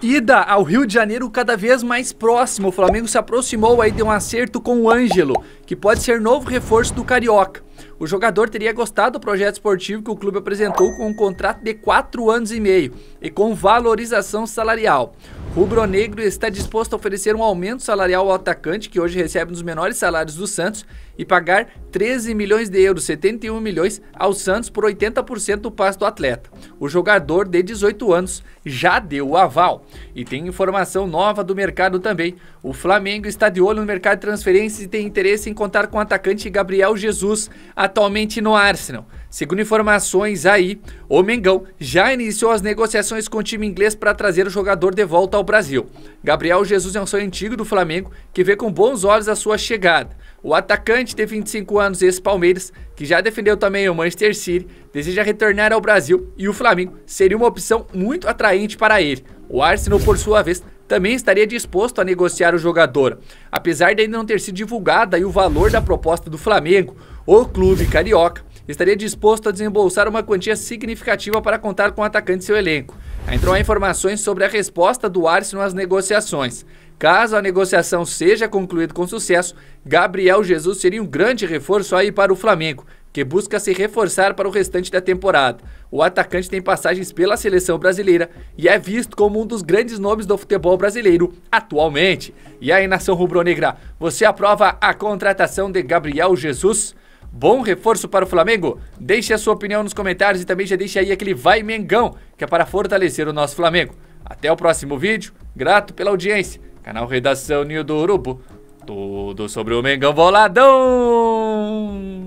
Ida ao Rio de Janeiro cada vez mais próximo. O Flamengo se aproximou aí de um acerto com o Ângelo, que pode ser novo reforço do Carioca. O jogador teria gostado do projeto esportivo que o clube apresentou com um contrato de 4 anos e meio e com valorização salarial rubro-negro está disposto a oferecer um aumento salarial ao atacante, que hoje recebe um dos menores salários do Santos, e pagar 13 milhões de euros, 71 milhões, ao Santos por 80% do passe do atleta. O jogador de 18 anos já deu o aval. E tem informação nova do mercado também. O Flamengo está de olho no mercado de transferências e tem interesse em contar com o atacante Gabriel Jesus, atualmente no Arsenal. Segundo informações aí, o Mengão já iniciou as negociações com o time inglês para trazer o jogador de volta ao Brasil. Gabriel Jesus é um sonho antigo do Flamengo que vê com bons olhos a sua chegada. O atacante de 25 anos, ex-Palmeiras, que já defendeu também o Manchester City, deseja retornar ao Brasil e o Flamengo seria uma opção muito atraente para ele. O Arsenal, por sua vez, também estaria disposto a negociar o jogador. Apesar de ainda não ter sido divulgado o valor da proposta do Flamengo, o clube carioca estaria disposto a desembolsar uma quantia significativa para contar com o atacante seu elenco. Entrou informações sobre a resposta do Arsenal às negociações. Caso a negociação seja concluída com sucesso, Gabriel Jesus seria um grande reforço aí para o Flamengo, que busca se reforçar para o restante da temporada. O atacante tem passagens pela seleção brasileira e é visto como um dos grandes nomes do futebol brasileiro atualmente. E aí, nação rubro-negra, você aprova a contratação de Gabriel Jesus? Bom reforço para o Flamengo? Deixe a sua opinião nos comentários e também já deixe aí aquele vai Mengão, que é para fortalecer o nosso Flamengo. Até o próximo vídeo, grato pela audiência. Canal Redação Ninho do Urubu, tudo sobre o Mengão Boladão!